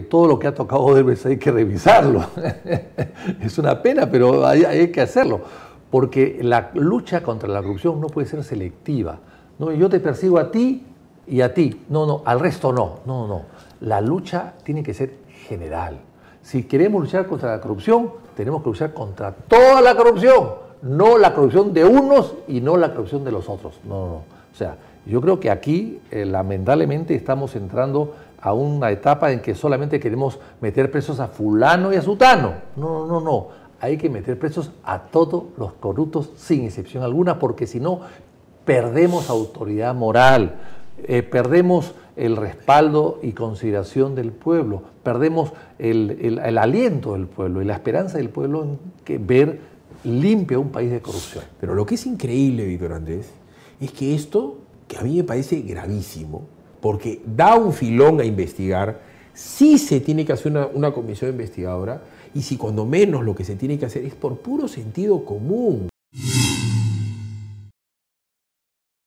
todo lo que ha tocado debe hay que revisarlo. es una pena, pero hay, que hacerlo. Porque la lucha contra la corrupción no puede ser selectiva. No, yo te persigo a ti y a ti. No, no, al resto no. No, no. La lucha tiene que ser general. Si queremos luchar contra la corrupción, tenemos que luchar contra toda la corrupción no la corrupción de unos y no la corrupción de los otros. No, no, no. O sea, yo creo que aquí eh, lamentablemente estamos entrando a una etapa en que solamente queremos meter presos a fulano y a sutano. No, no, no, no. Hay que meter presos a todos los corruptos sin excepción alguna, porque si no, perdemos autoridad moral, eh, perdemos el respaldo y consideración del pueblo, perdemos el, el aliento del pueblo y la esperanza del pueblo en que ver limpia un país de corrupción. Pero lo que es increíble, Víctor Andrés, es que esto, que a mí me parece gravísimo, porque da un filón a investigar, si se tiene que hacer una comisión investigadora, y si cuando menos lo que se tiene que hacer es por puro sentido común,